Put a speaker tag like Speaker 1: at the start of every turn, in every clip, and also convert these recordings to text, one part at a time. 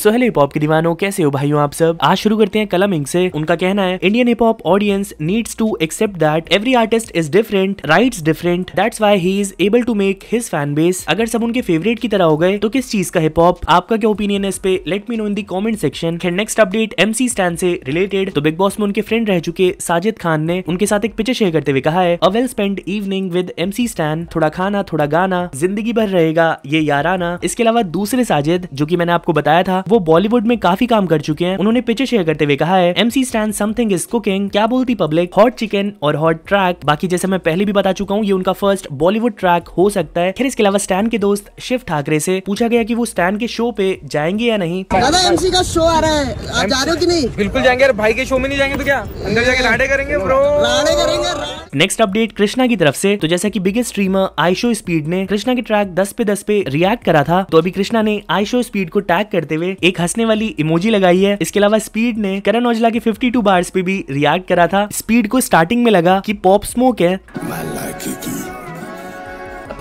Speaker 1: Sohail hip hop के दीवानों कैसे हो भाइयों आप सब आज शुरू करते हैं कलम इंग से उनका कहना है Indian hip hop audience needs to accept that every artist is different writes different that's why he is able to make his fan base अगर सब उनके फेवरेट की तरह हो गए तो किस चीज का हिप हॉप आपका क्या ओपिनियन है इस पे let me know in the comment section next update MC Stan से रिलेटेड तो बिग बॉस में उनके फ्रेंड रह चुके साजिद खान ने उनके साथ एक पिक्चर शेयर करते हुए कहा है a well spend evening with MC Stan थोड़ा खाना थोड़ा गाना जिंदगी भर रहेगा ये याराना इसके अलावा दूसरे साजिद जो की मैंने आपको बताया था वो बॉलीवुड में काफी काम कर चुके हैं उन्होंने पिक्चर शेयर करते हुए कहा है MC Stan something is cooking क्या बोलती पब्लिक हॉट चिकन और हॉट ट्रैक बाकी जैसे मैं पहले भी बता चुका हूँ ये उनका फर्स्ट बॉलीवुड ट्रैक हो सकता है फिर इसके अलावा स्टैन के दोस्त शिव ठाकरे से पूछा गया की वो स्टैन के शो पे जाएंगे या नहीं दादा एमसी का शो आ रहा है आप जा रहे हो नहीं बिल्कुल जाएंगे भाई के शो में नहीं जाएंगे तो क्या अंदर जाके लाडे करेंगे करेंगे नेक्स्ट अपडेट कृष्णा की तरफ से तो जैसा कि बिगेस्ट स्ट्रीमर आईशो स्पीड ने कृष्णा के ट्रैक 10 पे 10 पे रिएक्ट करा था तो अभी कृष्णा ने आईशो स्पीड को टैग करते हुए एक हंसने वाली इमोजी लगाई है इसके अलावा स्पीड ने करण औजला के 52 बार्स पे भी रिएक्ट करा था स्पीड को स्टार्टिंग में लगा की पॉप स्मोक है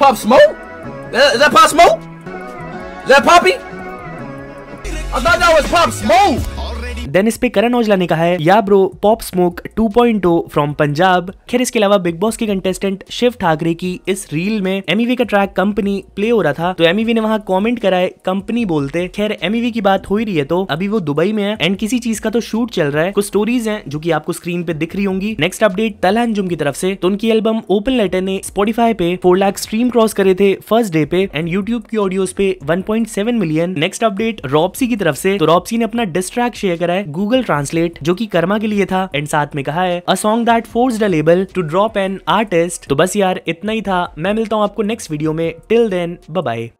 Speaker 1: Pop I thought that was pop smoke. Then इस पे करण औजला ने कहा है yeah bro Pop Smoke 2.0 from Punjab खैर इसके अलावा बिग बॉस के कंटेस्टेंट शिव ठाकरे की इस रील में एमईवी e का ट्रैक कंपनी प्ले हो रहा था तो एमईवी e ने वहाँ कॉमेंट कराए कंपनी बोलते खैर एमईवी e की बात हो ही रही है तो अभी वो दुबई में है एंड किसी चीज का तो शूट चल रहा है कुछ स्टोरीज है जो की आपको स्क्रीन पे दिख रही होंगी नेक्स्ट अपडेट तलहन जुम की तरफ से तो उनकी एल्बम ओपन लेटर ने स्पॉटीफाई पे फोर लाख स्ट्रीम क्रॉस करे थे फर्स्ट डे पे एंड यूट्यूब की ऑडियोज पे सेवन मिलियन नेक्स्ट अपडेट रॉपसी की तरफ से तो रॉपसी ने अपना डिस्ट्रैक शेयर करा है गूगल ट्रांसलेट जो की कर्मा के लिए था एंड साथ में कहा है a song that force the label to drop an artist तो बस यार इतना ही था मैं मिलता हूँ आपको नेक्स्ट वीडियो में टिल देन बाय